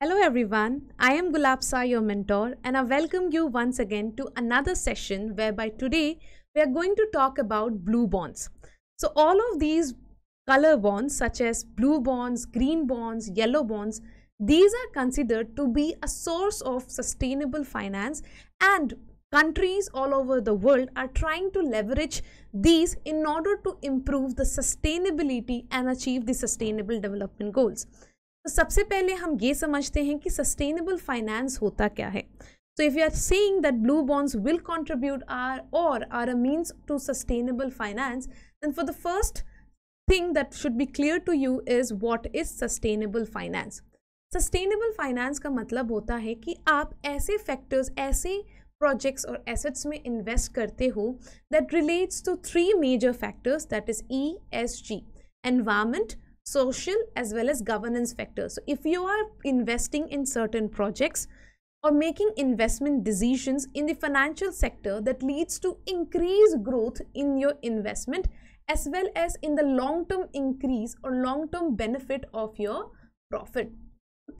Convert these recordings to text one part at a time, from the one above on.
Hello everyone, I am Gulapsa, your mentor and I welcome you once again to another session whereby today we are going to talk about blue bonds. So all of these color bonds such as blue bonds, green bonds, yellow bonds, these are considered to be a source of sustainable finance and countries all over the world are trying to leverage these in order to improve the sustainability and achieve the sustainable development goals. तो सबसे पहले हम ये समझते हैं कि sustainable finance होता क्या है so if you are saying that blue bonds will contribute are और are a means to sustainable finance then for the first thing that should be clear to you is what is sustainable finance sustainable finance का मतलब होता है कि आप ऐसे factors ऐसे projects और एसेट्स में इन्वेस्ट करते हो that relates to three major factors that is E S G environment social as well as governance factors. So if you are investing in certain projects or making investment decisions in the financial sector that leads to increased growth in your investment as well as in the long-term increase or long-term benefit of your profit.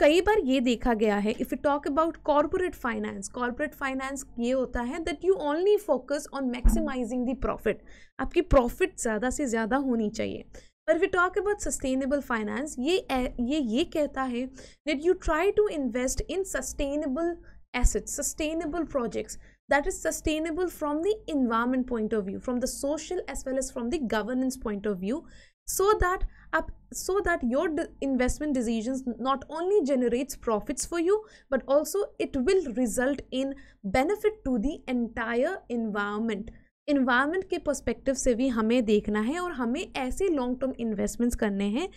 कई बार ये देखा गया है if you talk about corporate finance corporate finance ये होता है that you only focus on maximising the profit आपकी profit ज़्यादा से ज़्यादा होनी चाहिए but if we talk about sustainable finance, ये ये ये कहता है that you try to invest in sustainable assets, sustainable projects that is sustainable from the environment point of view, from the social as well as from the governance point of view, so that up so that your investment decisions not only generates profits for you but also it will result in benefit to the entire environment environment के perspective से भी हमें देखना है और हमें ऐसे long term investments करने हैं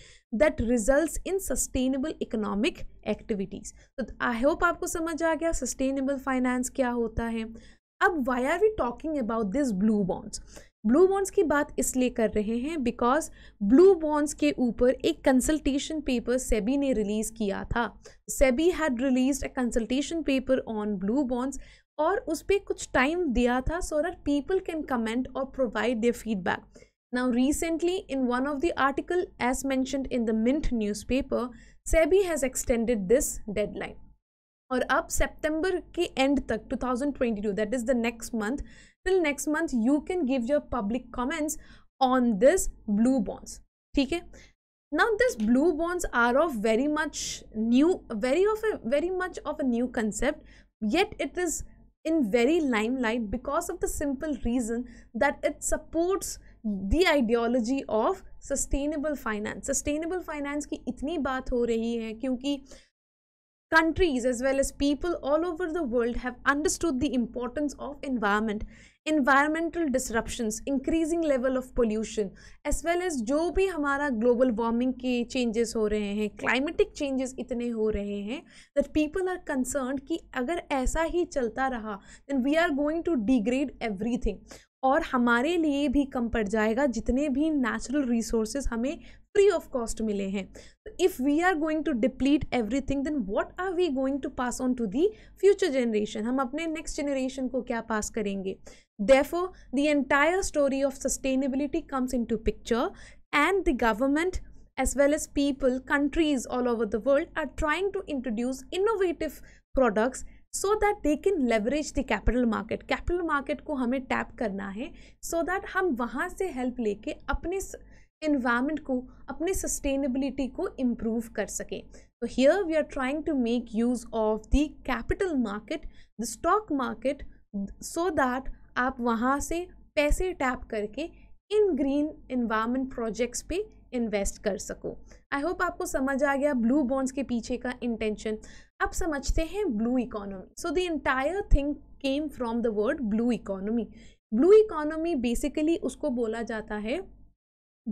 that results in sustainable economic activities तो आई होप आपको समझ आ गया सस्टेनेबल फाइनेंस क्या होता है अब why are we talking about this blue bonds blue bonds की बात इसलिए कर रहे हैं बिकॉज ब्लू बॉन्ड्स के ऊपर एक कंसल्टेशन पेपर सेबी ने रिलीज़ किया था SEBI had release a consultation paper on blue bonds और उस पर कुछ टाइम दिया था so that people can comment और provide their feedback Now, recently, in one of the article as mentioned in the Mint newspaper, SEBI has extended this deadline. और अब September के एंड तक 2022 that is the next month till next month you can give your public comments on this blue bonds ठीक है now this blue bonds are of very much new very of very much of a new concept yet it is in very limelight because of the simple reason that it supports the ideology of sustainable finance sustainable finance की इतनी बात हो रही है क्योंकि countries as well as people all over the world have understood the importance of environment environmental disruptions increasing level of pollution as well as जो भी हमारा ग्लोबल वार्मिंग के चेंजेस हो रहे हैं क्लाइमेटिक चेंजेस इतने हो रहे हैं दैट पीपल आर कंसर्न कि अगर ऐसा ही चलता रहा then we are going to degrade everything और हमारे लिए भी कम पड़ जाएगा जितने भी नेचुरल रिसोर्सेज हमें फ्री ऑफ कॉस्ट मिले हैं if we are going to deplete everything then what are we going to pass on to the future generation हम अपने नेक्स्ट जनरेशन को क्या पास करेंगे देफो the entire story of sustainability comes into picture and the government as well as people countries all over the world are trying to introduce innovative products so that they can leverage the capital market capital market को हमें tap करना है so so that हम वहाँ से help लेके अपने environment को अपने सस्टेनेबिलिटी को इम्प्रूव कर सकें तो here we are trying to make use of the capital market the stock market so that आप वहाँ से पैसे टैप करके इन ग्रीन इन्वायरमेंट प्रोजेक्ट्स पे इन्वेस्ट कर सको आई होप आपको समझ आ गया ब्लू बॉन्ड्स के पीछे का इंटेंशन अब समझते हैं blue economy so the entire thing came from the word blue economy blue economy basically उसको बोला जाता है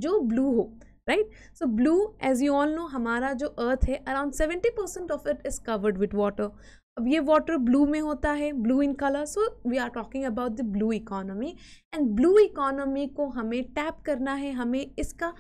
जो ब्लू हो right so blue as you all know हमारा जो अर्थ है around seventy percent of it is covered with water अब ये वाटर ब्लू में होता है blue in colour so we are talking about the blue economy and blue economy को हमें टैप करना है हमें इसका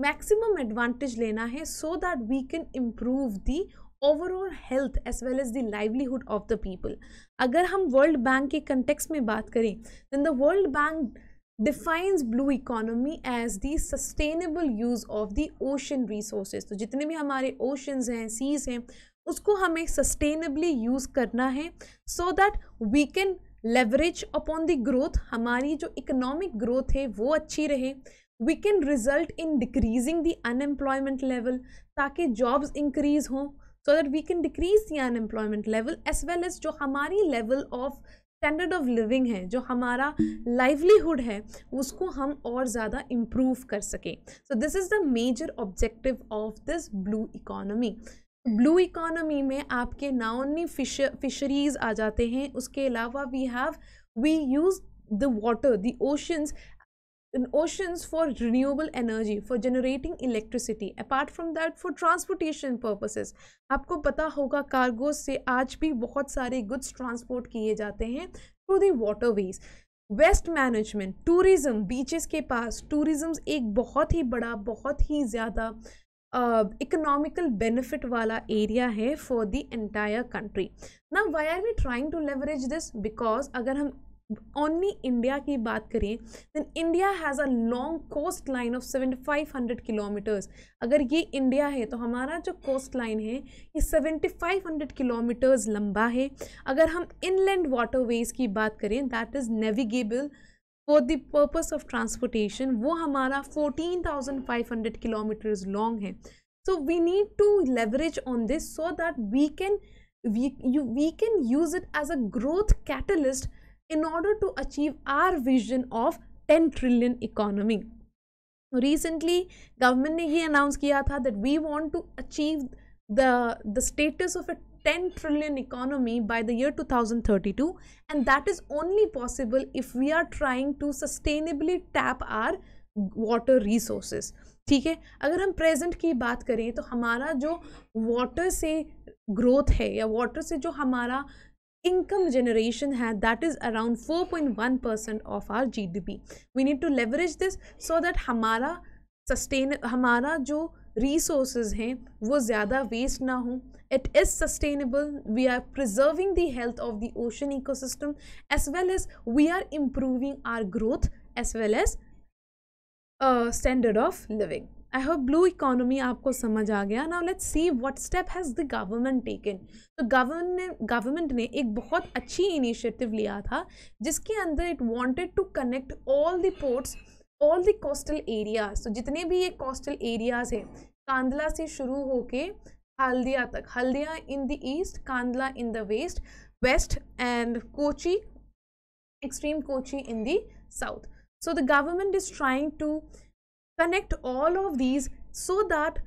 मैक्सिमम एडवांटेज लेना है so that we can improve the overall health as well as the livelihood of the people अगर हम वर्ल्ड बैंक के कंटेक्स में बात करें then the world Bank defines blue economy as the sustainable use of the ocean resources तो जितने भी हमारे ओशंस हैं सीज हैं उसको हमें सस्टेनेबली यूज़ करना है so that we can leverage upon the growth हमारी जो इकोनॉमिक ग्रोथ है वो अच्छी रहे we can result in decreasing the unemployment level ताकि जॉब्स इंक्रीज हों so that we can decrease the unemployment level as well as जो हमारी level of standard of living है जो हमारा लाइवलीहुड है उसको हम और ज़्यादा इम्प्रूव कर सकें so this is the major objective of this blue economy blue economy में आपके ना ओनली फिशरीज आ जाते हैं उसके अलावा we have we use the water the oceans oceans for renewable energy for generating electricity apart from that for transportation purposes aapko pata hoga cargo se aaj bhi bahut sare goods transport kiye jate hain through the waterways waste management tourism beaches के पास tourism एक बहुत ही बड़ा बहुत ही ज़्यादा economical benefit वाला area है फॉर दी एंटायर कंट्री ना why are we trying to leverage this because अगर हम only India की बात करें then India has a long coast line of 7500 kilometers अगर ये इंडिया है तो हमारा जो कोस्ट लाइन है ये 7500 किलोमीटर्स लंबा है अगर हम इनलैंड वाटरवेज की बात करें that is navigable for the purpose of transportation वो हमारा 14,500 किलोमीटर्स लॉन्ग है so we need to leverage on this so that we can we, you, we can use it as a growth catalyst in order to achieve our vision of 10 trillion economy recently government ne ye announce kiya tha that we want to achieve the the status of a 10 trillion economy by the year 2032 and that is only possible if we are trying to sustainably tap our water resources ठीक है अगर हम present की बात करें तो हमारा जो वाटर से ग्रोथ है या वाटर से जो हमारा income generation had that is around 4.1% of our GDP. We need to leverage this so that hamara sustain hamara jo resources hain wo zyada waste na ho it is sustainable we are preserving the health of the ocean ecosystem as well as we are improving our growth as well as a uh, standard of living I hope blue economy आपको समझ आ गया now let's see what step has the government taken तो govern ने government ने एक बहुत अच्छी इनिशिएटिव लिया था जिसके अंदर it wanted to connect all the ports all the coastal areas तो जितने भी ये कोस्टल एरियाज हैं कांदला से शुरू होके हल्दिया तक Haldia in the east Kandla in the west west and Kochi extreme Kochi in the south so the government is trying to connect all of these so that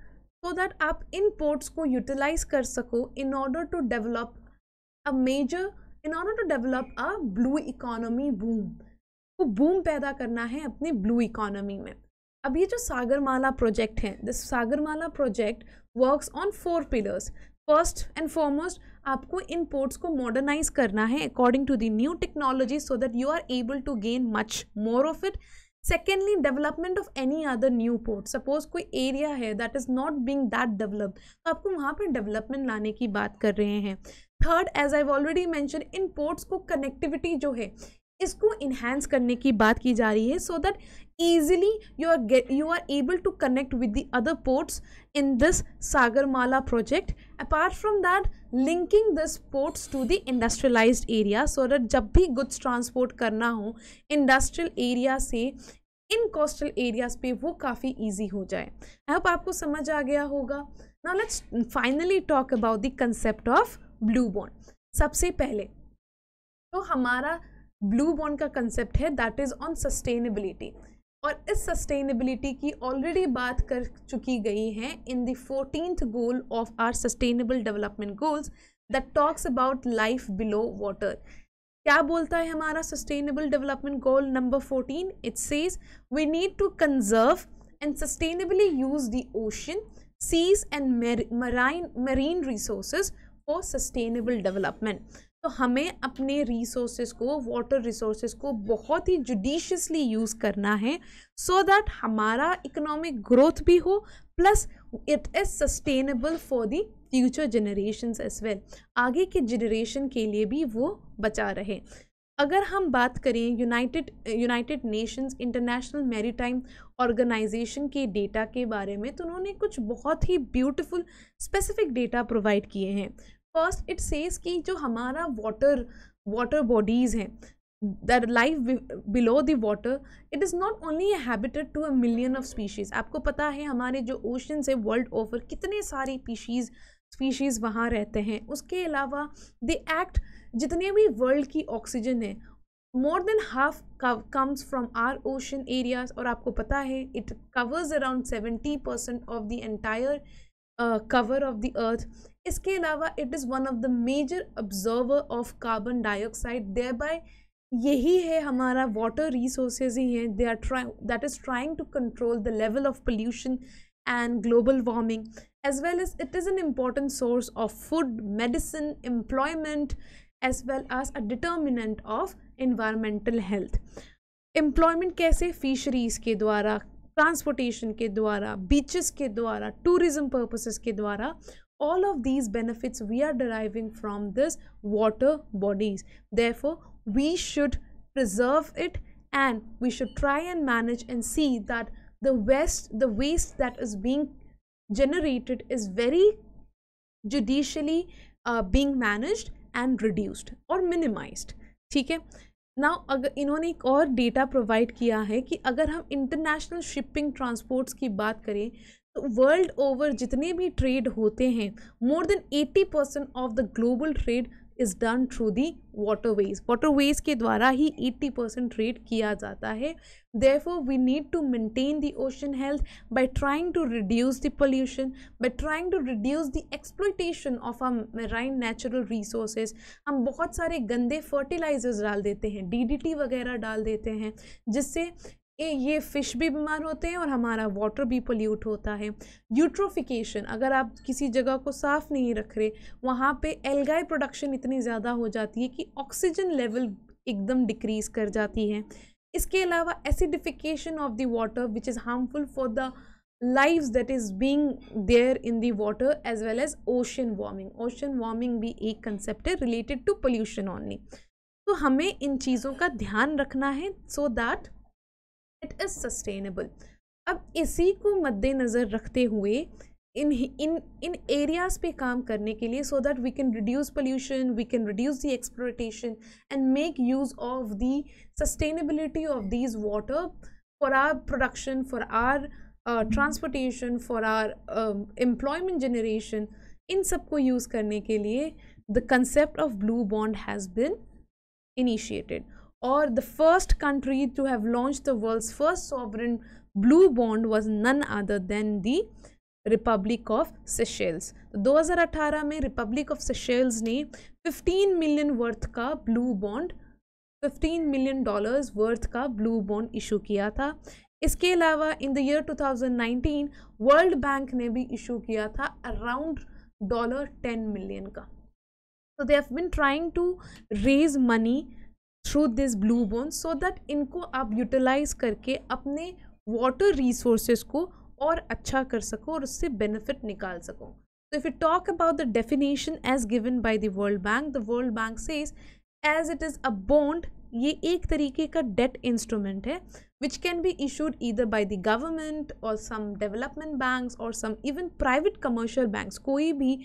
so that आप इन पोर्ट्स को यूटिलाइज कर सको in order to develop a major in order to develop a blue economy boom को boom पैदा करना है अपनी ब्लू इकोनॉमी में अब ये जो सागरमाला प्रोजेक्ट है this Sagarmala project works on four pillars first and foremost आपको इन पोर्ट्स को मॉडर्नाइज करना है according to the new technology so that you are able to gain much more of it secondly development of any other new port suppose कोई area है that is not being that developed तो आपको वहाँ पर development लाने की बात कर रहे हैं third as I already mention इन पोर्ट्स को कनेक्टिविटी जो है इसको इन्हेंस करने की बात की जा रही है so that easily you are get you are able to connect with the other ports in this Sagarmala project apart from that linking this ports to the industrialise area so that जब भी goods transport करना हो industrial area से इन coastal areas पे वो काफ़ी easy हो जाए आई होप आपको समझ आ गया होगा ना let's finally talk about the concept of blue bond सबसे पहले तो हमारा ब्लू बॉन्ड का कंसेप्ट है दैट इज़ ऑन सस्टेनेबिलिटी और इस सस्टेनेबिलिटी की ऑलरेडी बात कर चुकी गई है in the fourteenth goal of our sustainable development goals that talks about life below water क्या बोलता है हमारा sustainable development goal number fourteen it says we need to conserve and sustainably use the ocean seas and marine marine resources for sustainable development तो हमें अपने resources को water resources को बहुत ही जुडिशसली यूज़ करना है सो so दैट हमारा economic growth भी हो plus it is sustainable for the future generation as well आगे के जनरेशन के लिए भी वो बचा रहे अगर हम बात करें United United Nations International Maritime Organization के डेटा के बारे में तो उन्होंने कुछ बहुत ही ब्यूटीफुल स्पेसिफिक डेटा प्रोवाइड किए हैं फर्स्ट इट सेज कि जो हमारा वाटर वाटर बॉडीज़ हैं the life below the water it is not only habited to a million of species आपको पता है हमारे जो ओशंस है वर्ल्ड ओवर कितने सारी पीशीज़ स्पीशीज़ वहाँ रहते हैं उसके अलावा द एक्ट जितने भी वर्ल्ड की ऑक्सीजन है more than half comes from our ocean areas और आपको पता है it covers around seventy percent of the entire cover of the earth इसके अलावा it is one of the major observer of carbon dioxide they by यही है हमारा water resources ही हैं they are try that is trying to control the level of pollution and global warming as well as it is an important source of food medicine employment as well as a determinant of environmental health employment कैसे fisheries के द्वारा transportation के द्वारा beaches के द्वारा tourism purposes के द्वारा all of these benefits we are deriving from this water bodies therefore we should preserve it and we should try and manage and see that the waste the waste that is being generated is very judicially uh, being managed and reduced or minimized ठीक है ना अगर इन्होंने एक और data provide किया है कि अगर हम इंटरनेशनल शिपिंग ट्रांसपोर्ट्स की बात करें वर्ल्ड ओवर जितने भी ट्रेड होते हैं more than 80 percent of the global trade is done through the waterways waterways के द्वारा ही एट्टी परसेंट ट्रेड किया जाता है therefore we need to maintain the ocean health by trying to reduce the pollution by trying to reduce the exploitation of our marine natural resources हम बहुत सारे गंदे फर्टिलाइजर्स डाल देते हैं डी डी टी वगैरह डाल देते हैं जिससे ये फ़िश भी बीमार होते हैं और हमारा वाटर भी पोल्यूट होता है यूट्रोफिकेशन अगर आप किसी जगह को साफ़ नहीं रख रहे वहाँ पे एलगाई प्रोडक्शन इतनी ज़्यादा हो जाती है कि ऑक्सीजन लेवल एकदम डिक्रीज़ कर जाती है इसके अलावा acidification of the water which is harmful for the life that is being there in the water as well as ocean warming ocean warming भी एक कंसेप्ट है रिलेटेड टू पोल्यूशन ऑनली तो हमें इन चीज़ों का ध्यान रखना है so that it is sustainable अब इसी को मद्देनज़र रखते हुए इन इन इन एरियाज़ पे काम करने के लिए so that we can reduce pollution we can reduce the exploitation and make use of the sustainability of these water for our production for our transportation for our employment generation इन सब को use करने के लिए the concept of blue bond has been initiated or the first country to have launched the world's first sovereign blue bond was none other than the Republic of Seychelles. 2018 में Republic of Seychelles ने 15 million worth ka blue bond, 15 million dollars worth ka blue bond issue किया था. इसके अलावा in the year 2019 World Bank ने भी issue किया था around dollar 10 million ka. So they have been trying to raise money through this blue bond so that इनको आप यूटिलाइज करके अपने वाटर रिसोर्सेज को और अच्छा कर सको और उससे बेनिफिट निकाल सको if you talk about the definition as given by the world bank the world bank से is as it is a bond ये एक तरीके का डेट इंस्ट्रूमेंट है which can be issued either by the government और some development bank और some even private commercial banks कोई भी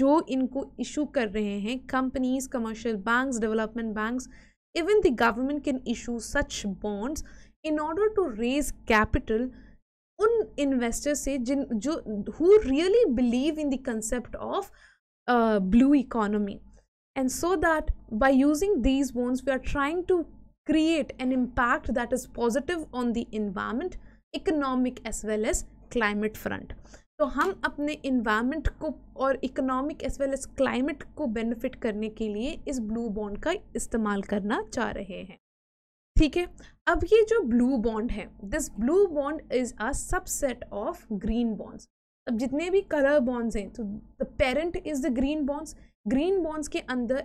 जो इनको इशू कर रहे हैं companies commercial banks development banks even the government can issue such bonds in order to raise capital उन say, "Jin, जिन जो who really believe in the concept of blue economy and so that by using these bonds we are create an impact that is positive on the environment economic as well as climate front तो हम अपने environment को और economic as well as climate को benefit करने के लिए इस ब्लू बॉन्ड का इस्तेमाल करना चाह रहे हैं ठीक है अब ये जो ब्लू बॉन्ड है this blue bond is a subset of green bonds अब जितने भी कलर बॉन्ड्स हैं तो the parent is the green bonds green bonds के अंदर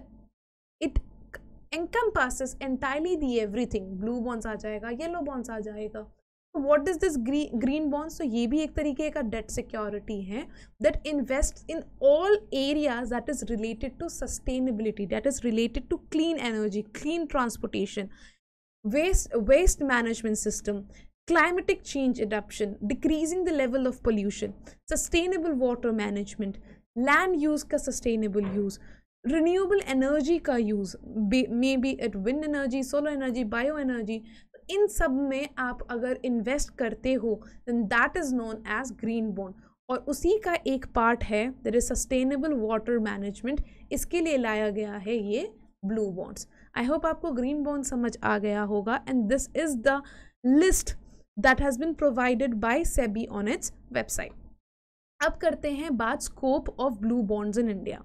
it encompasses entirely the everything blue bonds आ जाएगा येलो बॉन्ड्स आ जाएगा वॉट इज दिस ग्री ग्रीन बॉन्ड सो ये भी एक तरीके का डेट सिक्योरिटी है that invest in all areas that is related to sustainability that is related to clean energy clean transportation waste waste management system climatic change adaption decreasing the level of pollution sustainable water management land use का sustainable use renewable energy का use may be at wind energy solar energy bio energy इन सब में आप अगर invest करते हो then that is known as green bond और उसी का एक पार्ट है there is sustainable water management इसके लिए लाया गया है ये ब्लू बॉन्ड्स आई होप आपको ग्रीन बॉन्ड समझ आ गया होगा and this is the list that has been provided by SEBI on its website अब करते हैं बात scope of blue bonds in India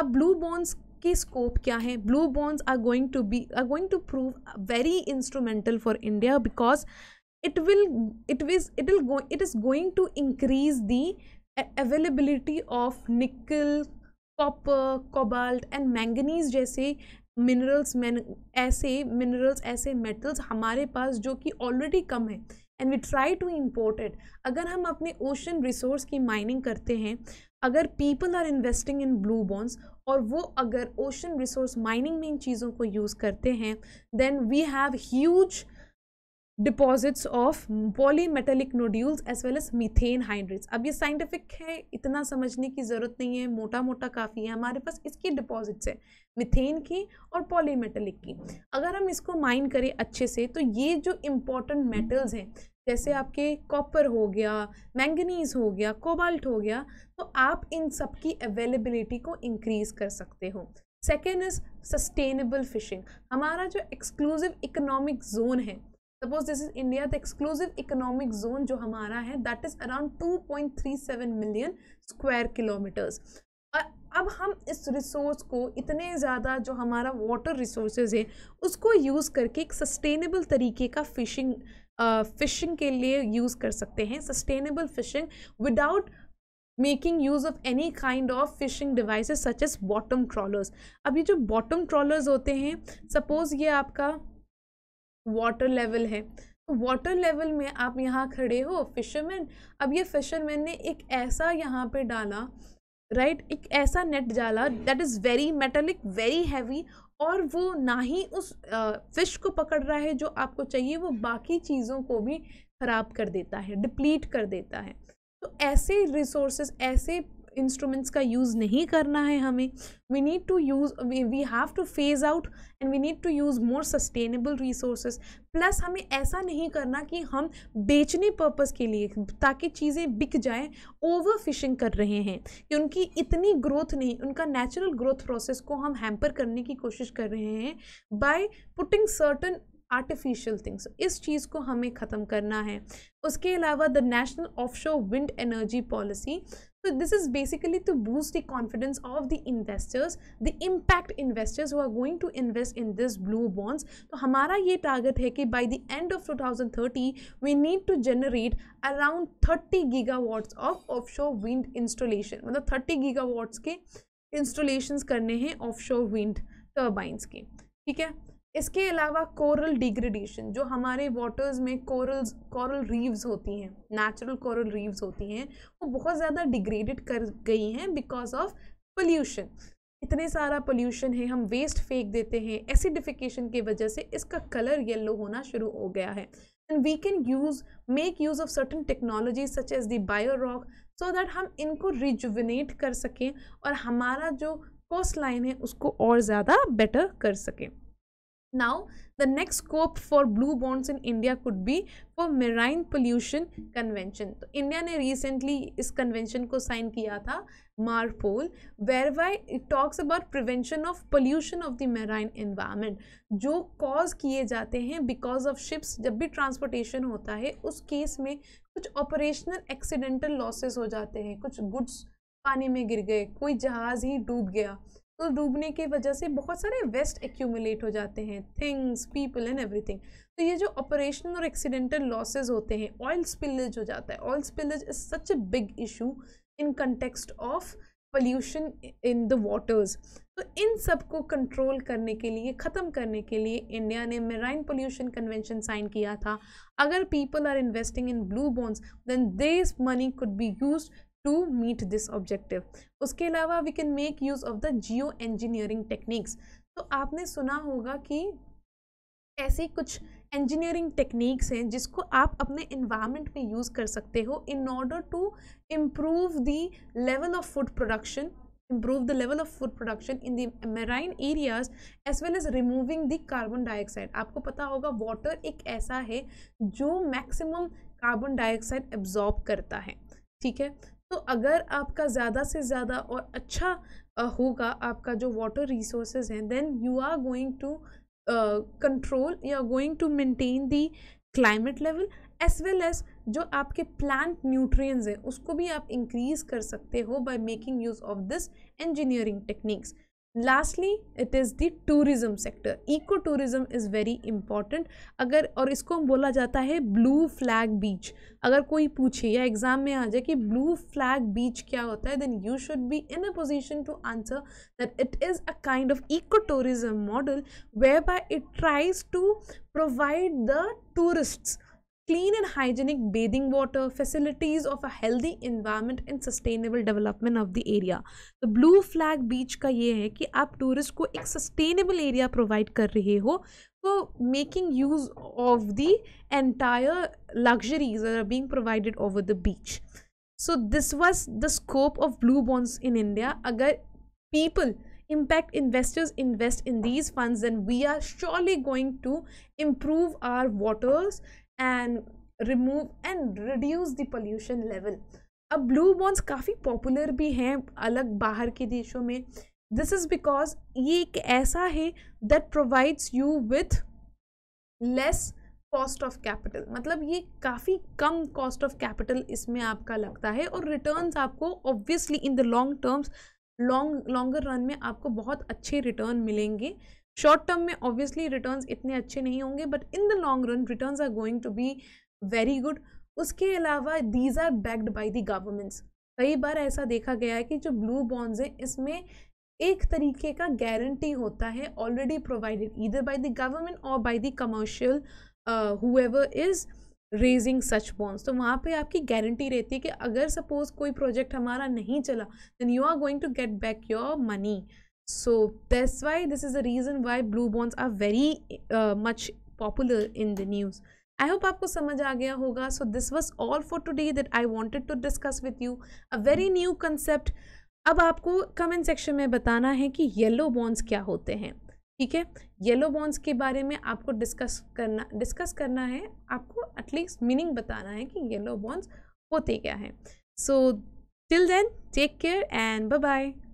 अब ब्लू बॉन्ड्स इसके स्कोप क्या है blue bonds are going to be are going to prove very instrumental for India because it will it was it will it is going to increase the availability of nickel copper cobalt and manganese जैसे minerals man ऐसे minerals ऐसे metals हमारे पास जो कि already कम है and we try to import it अगर हम अपने ओशन रिसोर्स की माइनिंग करते हैं अगर people are investing in blue bonds और वो अगर ओशन रिसोर्स माइनिंग में इन चीज़ों को यूज़ करते हैं then we have huge deposits of polymetallic nodules as well as methane hydrates अब ये साइंटिफिक है इतना समझने की ज़रूरत नहीं है मोटा मोटा काफ़ी है हमारे पास इसकी डिपॉजिट्स है मिथेन की और पॉली मेटेलिक की अगर हम इसको माइन करें अच्छे से तो ये जो इम्पोर्टेंट मेटल्स हैं जैसे आपके कॉपर हो गया मैंगनीज हो गया कोबाल्ट हो गया तो आप इन सब की अवेलेबिलिटी को इंक्रीज़ कर सकते हो सेकेंड इज़ सस्टेनेबल फिशिंग हमारा जो एक्सक्लूसिव इकोनॉमिक जोन है suppose this is India the exclusive economic zone जो हमारा है that is around 2.37 million square kilometres अब हम इस रिसोर्स को इतने ज़्यादा जो हमारा वाटर रिसोर्सेज है उसको यूज़ करके एक सस्टेनेबल तरीके का फिशिंग फिशिंग के लिए यूज़ कर सकते हैं sustainable fishing without making use of any kind of fishing device such as bottom trawlers अब ये जो बॉटम ट्रॉलर्स होते हैं सपोज़ ये आपका वाटर लेवल है वाटर तो लेवल में आप यहाँ खड़े हो फिशरमैन अब ये फिशरमैन ने एक ऐसा यहाँ पे डाला राइट right? एक ऐसा नेट डाला that is very metallic very heavy और वो ना ही उस फ़िश को पकड़ रहा है जो आपको चाहिए वो बाकी चीज़ों को भी ख़राब कर देता है डिप्लीट कर देता है तो ऐसे रिसोर्सेज ऐसे इंस्ट्रूमेंट्स का यूज़ नहीं करना है हमें we need to use we have to phase out and we need to use more sustainable resources plus हमें ऐसा नहीं करना कि हम बेचने पर्पस के लिए ताकि चीज़ें बिक जाएँ ओवर फिशिंग कर रहे हैं कि उनकी इतनी ग्रोथ नहीं उनका नेचुरल ग्रोथ प्रोसेस को हम हैम्पर करने की कोशिश कर रहे हैं by putting certain artificial things इस चीज़ को हमें ख़त्म करना है उसके अलावा the national offshore wind energy policy So this is basically to boost the confidence of the investors, the impact investors who are going to invest in this blue bonds. so hamara ye target hai ki by the end of 2030 we need to generate around 30 gigawatts of offshore wind installation. matlab 30 gigawatts ke installations karne hain offshore wind turbines ke theek hai इसके अलावा coral degradation जो हमारे waters में corals coral Reeves होती हैं natural coral Reeves होती हैं वो बहुत ज़्यादा डिग्रेडेड कर गई हैं बिकॉज ऑफ पोल्यूशन इतने सारा पोल्यूशन है हम वेस्ट फेंक देते हैं एसिडिफिकेशन की वजह से इसका कलर येलो होना शुरू हो गया है and we can use make use of certain technology such as the bio rock so that हम इनको रिजुविनेट कर सकें और हमारा जो कोस्ट लाइन है उसको और ज़्यादा बेटर कर सकें now the next scope for blue bonds in India could be for Marine Pollution Convention. तो इंडिया ने रिसेंटली इस कन्वेंशन को साइन किया था MARPOL whereby it talks about prevention of pollution of the marine environment जो cause किए जाते हैं बिकॉज ऑफ शिप्स जब भी ट्रांसपोर्टेशन होता है उस केस में कुछ ऑपरेशनल एक्सीडेंटल लॉसेस हो जाते हैं कुछ गुड्स पानी में गिर गए कोई जहाज़ ही डूब गया तो डूबने की वजह से बहुत सारे वेस्ट एक्यूमुलेट हो जाते हैं थिंग्स पीपल एंड एवरीथिंग तो ये जो ऑपरेशनल और एक्सीडेंटल लॉसेज होते हैं ऑयल स्पिलेज हो जाता है oil spillage is such a big issue in context of pollution in the waters तो इन सब को कंट्रोल करने के लिए ख़त्म करने के लिए इंडिया ने मेराइन पोल्यूशन कन्वेंशन साइन किया था अगर people are investing in blue bonds then this money could be use to meet this objective उसके अलावा we can make use of the geoengineering techniques तो आपने सुना होगा कि ऐसी कुछ इंजीनियरिंग टेक्निक्स हैं जिसको आप अपने इन्वायरमेंट में यूज़ कर सकते हो in order to improve the level of food production improve the level of food production in the rain areas as well as removing the carbon dioxide आपको पता होगा वाटर एक ऐसा है जो मैक्सिमम कार्बन डाइऑक्साइड एब्जॉर्ब करता है ठीक है तो अगर आपका ज़्यादा से ज़्यादा और अच्छा होगा आपका जो वाटर रिसोर्सेज हैं then you are going to control you are going to maintain the climate level as well as जो आपके प्लांट न्यूट्रिएंट्स हैं उसको भी आप इंक्रीज़ कर सकते हो by making use of this engineering techniques lastly it is the tourism sector eco tourism is very important अगर और इसको बोला जाता है ब्लू फ्लैग बीच अगर कोई पूछे या एग्ज़ाम में आ जाए कि ब्लू फ्लैग बीच क्या होता है then you should be in a position to answer that it is a kind of eco tourism model whereby it tries to provide the tourists clean and hygienic bathing water, facilities of a healthy environment and sustainable development of the area. The blue flag beach का ये है कि आप tourist को एक sustainable area provide कर रहे हो for making use of the entire luxuries that are being provided over the beach. So this was the scope of blue bonds in India. अगर people impact investors invest in these funds then we are surely going to improve our waters and remove and reduce the pollution level अब blue bonds काफ़ी popular भी हैं अलग बाहर के देशों में दिस इज़ बिकॉज ये एक ऐसा है that provides you with less cost of capital मतलब ये काफ़ी कम कॉस्ट ऑफ कैपिटल इसमें आपका लगता है और रिटर्न्स आपको obviously in the long terms long longer run में आपको बहुत अच्छे रिटर्न मिलेंगे शॉर्ट टर्म में ऑब्वियसली रिटर्न इतने अच्छे नहीं होंगे but in the long run return are going to be very good उसके अलावा these are backed by the governments कई बार ऐसा देखा गया है कि जो ब्लू बॉन्ड्स हैं इसमें एक तरीके का गारंटी होता है already provided either by the government और by the commercial however is raising such bonds तो वहाँ पे आपकी गारंटी रहती है कि अगर सपोज कोई प्रोजेक्ट हमारा नहीं चला then you are going to get back your money so that's why this is the reason why blue bonds are very uh, much popular in the news I hope आपको समझ आ गया होगा so this was all for today that I wanted to discuss with you a very new concept अब आपको comment section में बताना है कि येलो बॉन्ड्स क्या होते हैं ठीक है येलो बॉन्ड्स के बारे में आपको डिस्कस करना डिस्कस करना है आपको एटलीस्ट मीनिंग बताना है कि येलो बॉन्ड्स होते क्या हैं so till then take care and bye bye